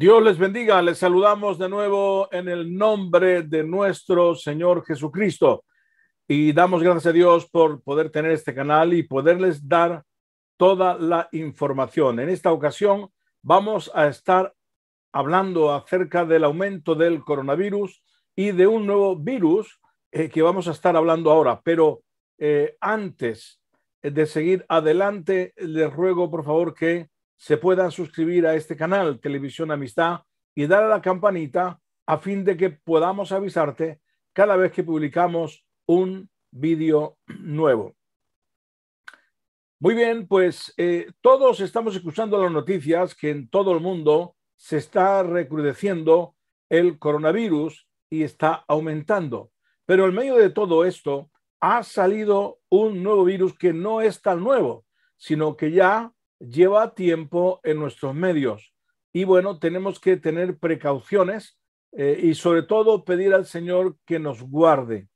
Dios les bendiga, les saludamos de nuevo en el nombre de nuestro Señor Jesucristo y damos gracias a Dios por poder tener este canal y poderles dar toda la información. En esta ocasión vamos a estar hablando acerca del aumento del coronavirus y de un nuevo virus eh, que vamos a estar hablando ahora, pero eh, antes de seguir adelante, les ruego por favor que se puedan suscribir a este canal Televisión Amistad y dar a la campanita a fin de que podamos avisarte cada vez que publicamos un vídeo nuevo. Muy bien, pues eh, todos estamos escuchando las noticias que en todo el mundo se está recrudeciendo el coronavirus y está aumentando. Pero en medio de todo esto ha salido un nuevo virus que no es tan nuevo, sino que ya lleva tiempo en nuestros medios. Y bueno, tenemos que tener precauciones eh, y sobre todo pedir al Señor que nos guarde.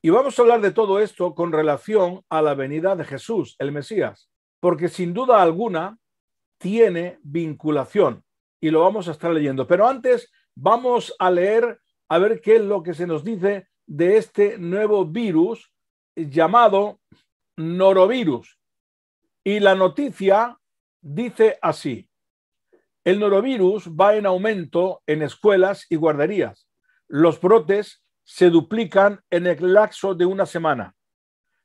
Y vamos a hablar de todo esto con relación a la venida de Jesús, el Mesías, porque sin duda alguna tiene vinculación y lo vamos a estar leyendo. Pero antes vamos a leer a ver qué es lo que se nos dice de este nuevo virus llamado norovirus. Y la noticia Dice así, el norovirus va en aumento en escuelas y guarderías. Los brotes se duplican en el laxo de una semana.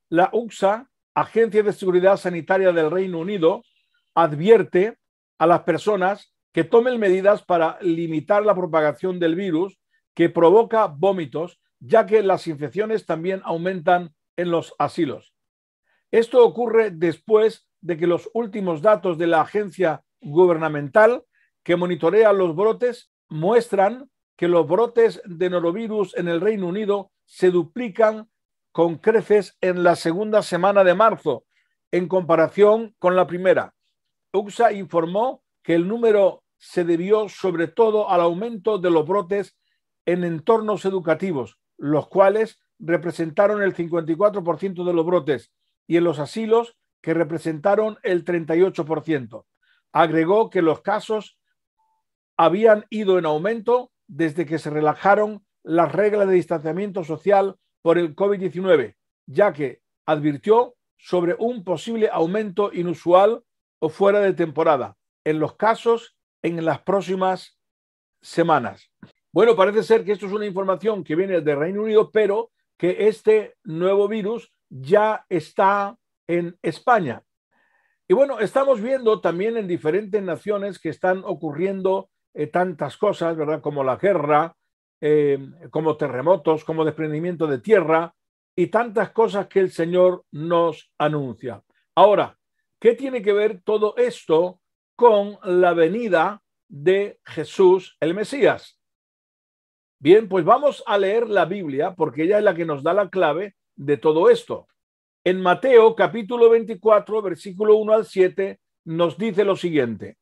La UCSA, Agencia de Seguridad Sanitaria del Reino Unido, advierte a las personas que tomen medidas para limitar la propagación del virus que provoca vómitos, ya que las infecciones también aumentan en los asilos. Esto ocurre después de que los últimos datos de la agencia gubernamental que monitorea los brotes muestran que los brotes de norovirus en el Reino Unido se duplican con creces en la segunda semana de marzo en comparación con la primera. UXA informó que el número se debió sobre todo al aumento de los brotes en entornos educativos, los cuales representaron el 54% de los brotes, y en los asilos que representaron el 38%. Agregó que los casos habían ido en aumento desde que se relajaron las reglas de distanciamiento social por el COVID-19, ya que advirtió sobre un posible aumento inusual o fuera de temporada en los casos en las próximas semanas. Bueno, parece ser que esto es una información que viene del Reino Unido, pero que este nuevo virus ya está en España. Y bueno, estamos viendo también en diferentes naciones que están ocurriendo eh, tantas cosas, ¿verdad? Como la guerra, eh, como terremotos, como desprendimiento de tierra y tantas cosas que el Señor nos anuncia. Ahora, ¿qué tiene que ver todo esto con la venida de Jesús el Mesías? Bien, pues vamos a leer la Biblia porque ella es la que nos da la clave de todo esto. En Mateo capítulo 24, versículo 1 al 7, nos dice lo siguiente.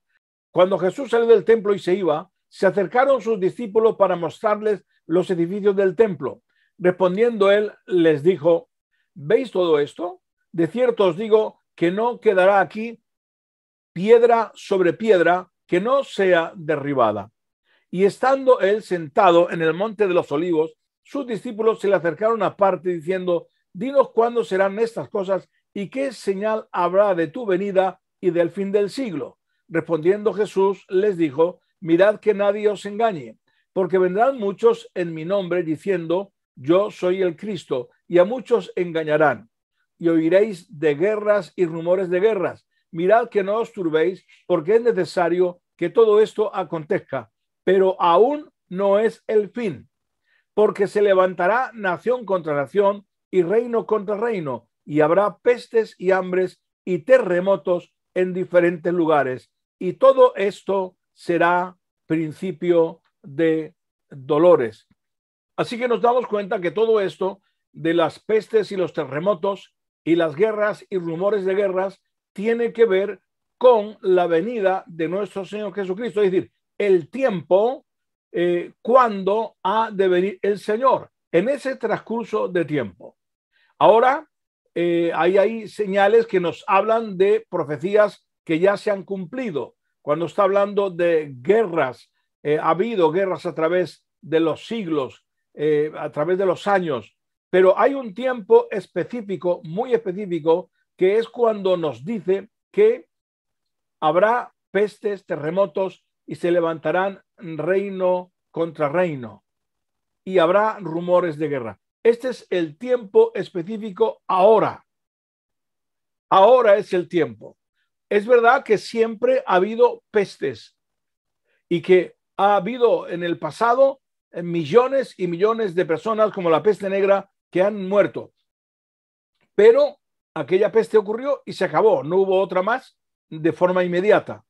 Cuando Jesús salió del templo y se iba, se acercaron sus discípulos para mostrarles los edificios del templo. Respondiendo él, les dijo, ¿veis todo esto? De cierto os digo que no quedará aquí piedra sobre piedra que no sea derribada. Y estando él sentado en el monte de los olivos, sus discípulos se le acercaron aparte diciendo, Dinos cuándo serán estas cosas y qué señal habrá de tu venida y del fin del siglo. Respondiendo Jesús les dijo, mirad que nadie os engañe, porque vendrán muchos en mi nombre diciendo, yo soy el Cristo, y a muchos engañarán. Y oiréis de guerras y rumores de guerras. Mirad que no os turbéis, porque es necesario que todo esto acontezca, pero aún no es el fin, porque se levantará nación contra nación y reino contra reino, y habrá pestes y hambres y terremotos en diferentes lugares. Y todo esto será principio de dolores. Así que nos damos cuenta que todo esto de las pestes y los terremotos y las guerras y rumores de guerras tiene que ver con la venida de nuestro Señor Jesucristo, es decir, el tiempo eh, cuando ha de venir el Señor, en ese transcurso de tiempo. Ahora, eh, hay señales que nos hablan de profecías que ya se han cumplido. Cuando está hablando de guerras, eh, ha habido guerras a través de los siglos, eh, a través de los años, pero hay un tiempo específico, muy específico, que es cuando nos dice que habrá pestes, terremotos y se levantarán reino contra reino y habrá rumores de guerra. Este es el tiempo específico ahora. Ahora es el tiempo. Es verdad que siempre ha habido pestes y que ha habido en el pasado millones y millones de personas como la peste negra que han muerto. Pero aquella peste ocurrió y se acabó, no hubo otra más de forma inmediata.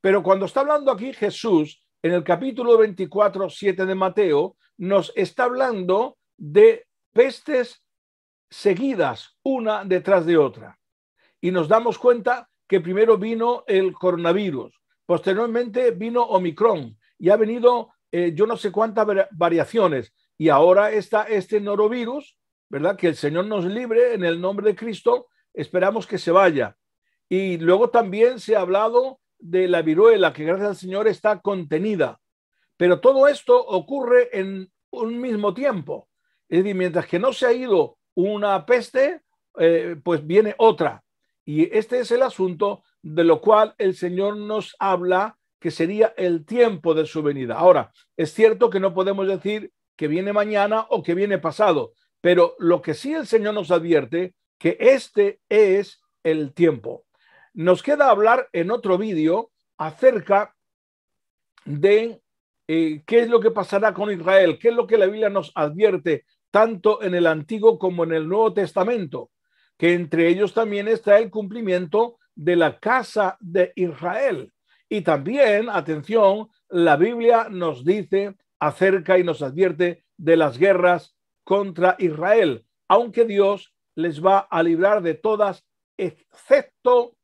Pero cuando está hablando aquí Jesús, en el capítulo 24, 7 de Mateo, nos está hablando de pestes seguidas una detrás de otra. Y nos damos cuenta que primero vino el coronavirus, posteriormente vino Omicron y ha venido eh, yo no sé cuántas variaciones. Y ahora está este norovirus, ¿verdad? Que el Señor nos libre en el nombre de Cristo, esperamos que se vaya. Y luego también se ha hablado de la viruela, que gracias al Señor está contenida. Pero todo esto ocurre en un mismo tiempo. Es decir, mientras que no se ha ido una peste, eh, pues viene otra. Y este es el asunto de lo cual el Señor nos habla que sería el tiempo de su venida. Ahora, es cierto que no podemos decir que viene mañana o que viene pasado, pero lo que sí el Señor nos advierte, que este es el tiempo. Nos queda hablar en otro vídeo acerca de eh, qué es lo que pasará con Israel, qué es lo que la Biblia nos advierte tanto en el Antiguo como en el Nuevo Testamento, que entre ellos también está el cumplimiento de la casa de Israel. Y también, atención, la Biblia nos dice acerca y nos advierte de las guerras contra Israel, aunque Dios les va a librar de todas, excepto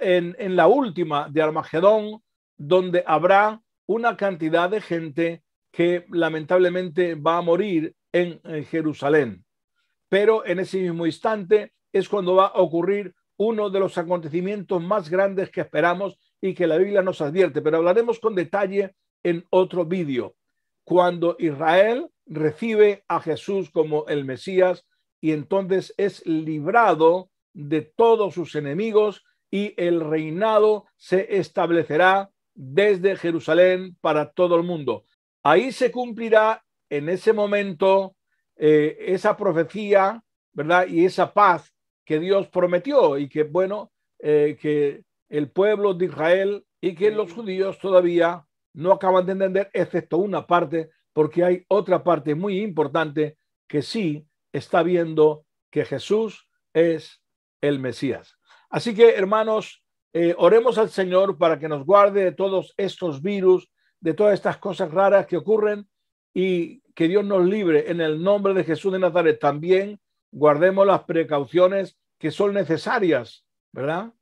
en, la última de Armagedón, donde habrá una cantidad de gente que lamentablemente va a morir en eh, Jerusalén. Pero en ese mismo instante es cuando va a ocurrir uno de los acontecimientos más grandes que esperamos y que la Biblia nos advierte, pero hablaremos con detalle en otro vídeo, cuando Israel recibe a Jesús como el Mesías y entonces es librado de todos sus enemigos y el reinado se establecerá desde Jerusalén para todo el mundo. Ahí se cumplirá en ese momento eh, esa profecía, ¿verdad? Y esa paz que Dios prometió y que, bueno, eh, que el pueblo de Israel y que los judíos todavía no acaban de entender, excepto una parte, porque hay otra parte muy importante que sí está viendo que Jesús es el Mesías. Así que, hermanos, eh, oremos al Señor para que nos guarde de todos estos virus, de todas estas cosas raras que ocurren y que Dios nos libre en el nombre de Jesús de Nazaret. También guardemos las precauciones que son necesarias, ¿verdad?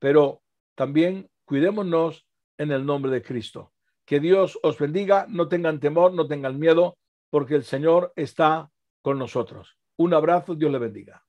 Pero también cuidémonos en el nombre de Cristo. Que Dios os bendiga, no tengan temor, no tengan miedo, porque el Señor está con nosotros. Un abrazo, Dios le bendiga.